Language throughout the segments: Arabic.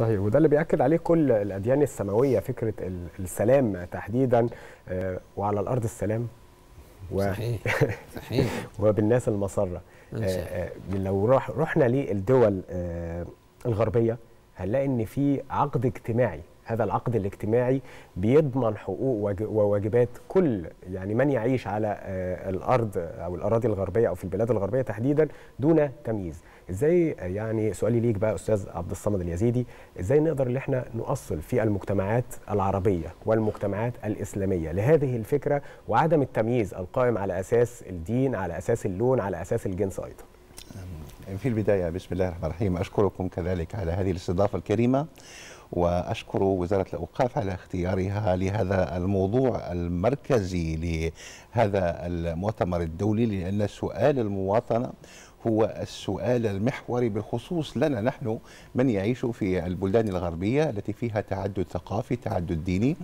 صحيح وده اللي بيأكد عليه كل الأديان السماوية فكرة السلام تحديدا آه، وعلى الأرض السلام و... صحيح صحيح وبالناس المسرة آه، آه، لو روح رحنا للدول الغربية هنلاقي إن في عقد اجتماعي هذا العقد الاجتماعي بيضمن حقوق وواجبات كل يعني من يعيش على آه، الارض او الاراضي الغربيه او في البلاد الغربيه تحديدا دون تمييز ازاي آه، يعني سؤالي ليك بقى استاذ عبد الصمد اليزيدي ازاي نقدر ان احنا نؤصل في المجتمعات العربيه والمجتمعات الاسلاميه لهذه الفكره وعدم التمييز القائم على اساس الدين على اساس اللون على اساس الجنس ايضا في البداية بسم الله الرحمن الرحيم أشكركم كذلك على هذه الاستضافة الكريمة وأشكر وزارة الأوقاف على اختيارها لهذا الموضوع المركزي لهذا المؤتمر الدولي لأن سؤال المواطنة هو السؤال المحوري بالخصوص لنا نحن من يعيش في البلدان الغربية التي فيها تعدد ثقافي تعدد ديني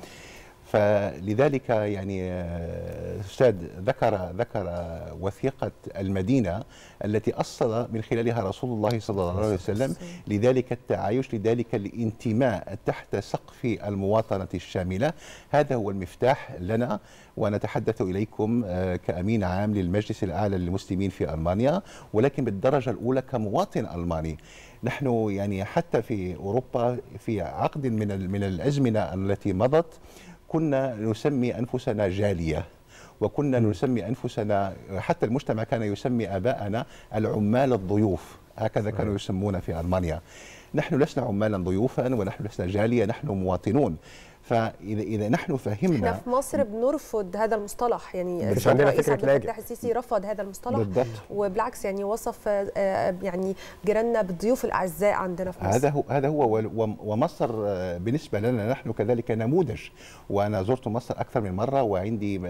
فلذلك يعني آه، استاذ ذكر ذكر وثيقه المدينه التي اصل من خلالها رسول الله صلى الله عليه وسلم لذلك التعايش لذلك الانتماء تحت سقف المواطنه الشامله هذا هو المفتاح لنا ونتحدث اليكم آه، كامين عام للمجلس الاعلى للمسلمين في المانيا ولكن بالدرجه الاولى كمواطن الماني نحن يعني حتى في اوروبا في عقد من من الازمنه التي مضت كنا نسمي أنفسنا جالية وكنا نسمي أنفسنا حتى المجتمع كان يسمي أباءنا العمال الضيوف هكذا كانوا يسمون في ألمانيا نحن لسنا عمالا ضيوفا ونحن لسنا جالية نحن مواطنون فاذا اذا نحن فهمنا احنا في مصر بنرفض هذا المصطلح يعني مش عندنا فكره لاجئ السيسي رفض هذا المصطلح بالضبط وبالعكس يعني وصف آه، آه، يعني جيراننا بالضيوف الاعزاء عندنا في مصر هذا هو هذا هو ومصر آه، بالنسبه لنا نحن كذلك نموذج وانا زرت مصر اكثر من مره وعندي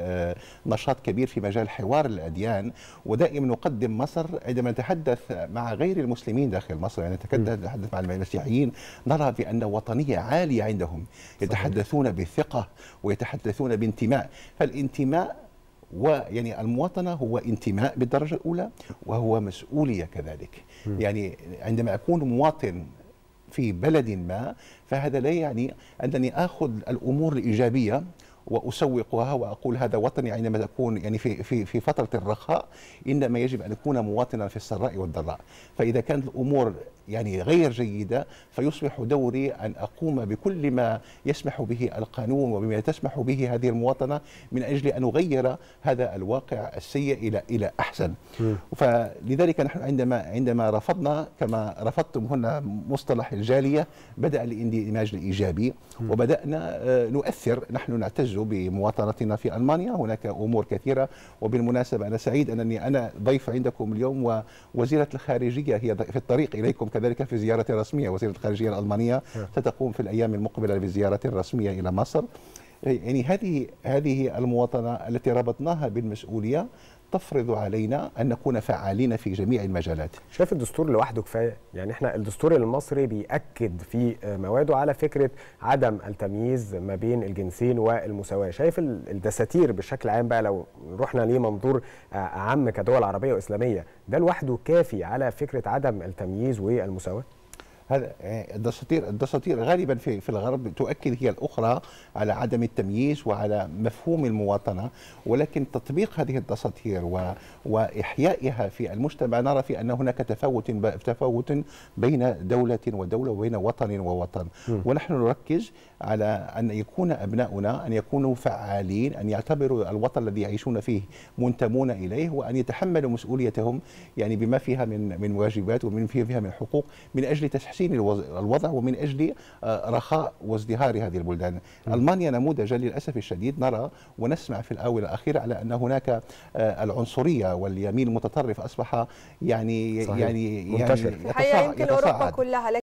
نشاط كبير في مجال حوار الاديان ودائما نقدم مصر عندما نتحدث مع غير المسلمين داخل مصر يعني نتحدث مع المسيحيين نرى بان وطنيه عاليه عندهم يتحدث يتحدثون بثقة ويتحدثون بانتماء فالانتماء ويعني المواطنه هو انتماء بالدرجه الاولى وهو مسؤوليه كذلك م. يعني عندما اكون مواطن في بلد ما فهذا لا يعني انني اخذ الامور الايجابيه واسوقها واقول هذا وطني عندما تكون يعني في في في فتره الرخاء انما يجب ان يكون مواطنا في السراء والضراء، فاذا كانت الامور يعني غير جيده فيصبح دوري ان اقوم بكل ما يسمح به القانون وبما تسمح به هذه المواطنه من اجل ان اغير هذا الواقع السيء الى الى احسن. فلذلك نحن عندما عندما رفضنا كما رفضتم هنا مصطلح الجاليه بدا الاندماج الايجابي وبدانا آه، نؤثر نحن نعتز بمواطنتنا في ألمانيا هناك أمور كثيرة وبالمناسبة أنا سعيد أنني أنا ضيف عندكم اليوم ووزيرة الخارجية هي في الطريق إليكم كذلك في زيارة رسمية وزيرة الخارجية الألمانية نعم. ستقوم في الأيام المقبلة بزيارة رسمية إلى مصر يعني هذه هذه المواطنه التي ربطناها بالمسؤوليه تفرض علينا ان نكون فعالين في جميع المجالات. شايف الدستور لوحده كفايه؟ يعني احنا الدستور المصري بيأكد في آه، مواده على فكره عدم التمييز ما بين الجنسين والمساواه، شايف الدساتير بشكل عام بقى لو رحنا ليه منظور آه، عام كدول عربيه واسلاميه، ده لوحده كافي على فكره عدم التمييز والمساواه؟ هذا آه، الدساطير الدساطير غالبا في في الغرب تؤكد هي الاخرى على عدم التمييز وعلى مفهوم المواطنه ولكن تطبيق هذه الدساطير واحيائها في المجتمع نرى في ان هناك تفاوت تفاوت بين دوله ودوله وبين وطن ووطن م. ونحن نركز على ان يكون ابناؤنا ان يكونوا فعالين ان يعتبروا الوطن الذي يعيشون فيه منتمون اليه وان يتحملوا مسؤوليتهم يعني بما فيها من من واجبات ومن فيها من حقوق من اجل تحسين تحسين الوضع ومن أجل آه، رخاء وازدهار هذه البلدان ألمانيا نموذجا للأسف الشديد نرى ونسمع في الآونة الأخيرة على أن هناك آه، العنصرية واليمين المتطرف أصبح يعني صحيح. يعني, يعني منتشر. يعني يتصاعد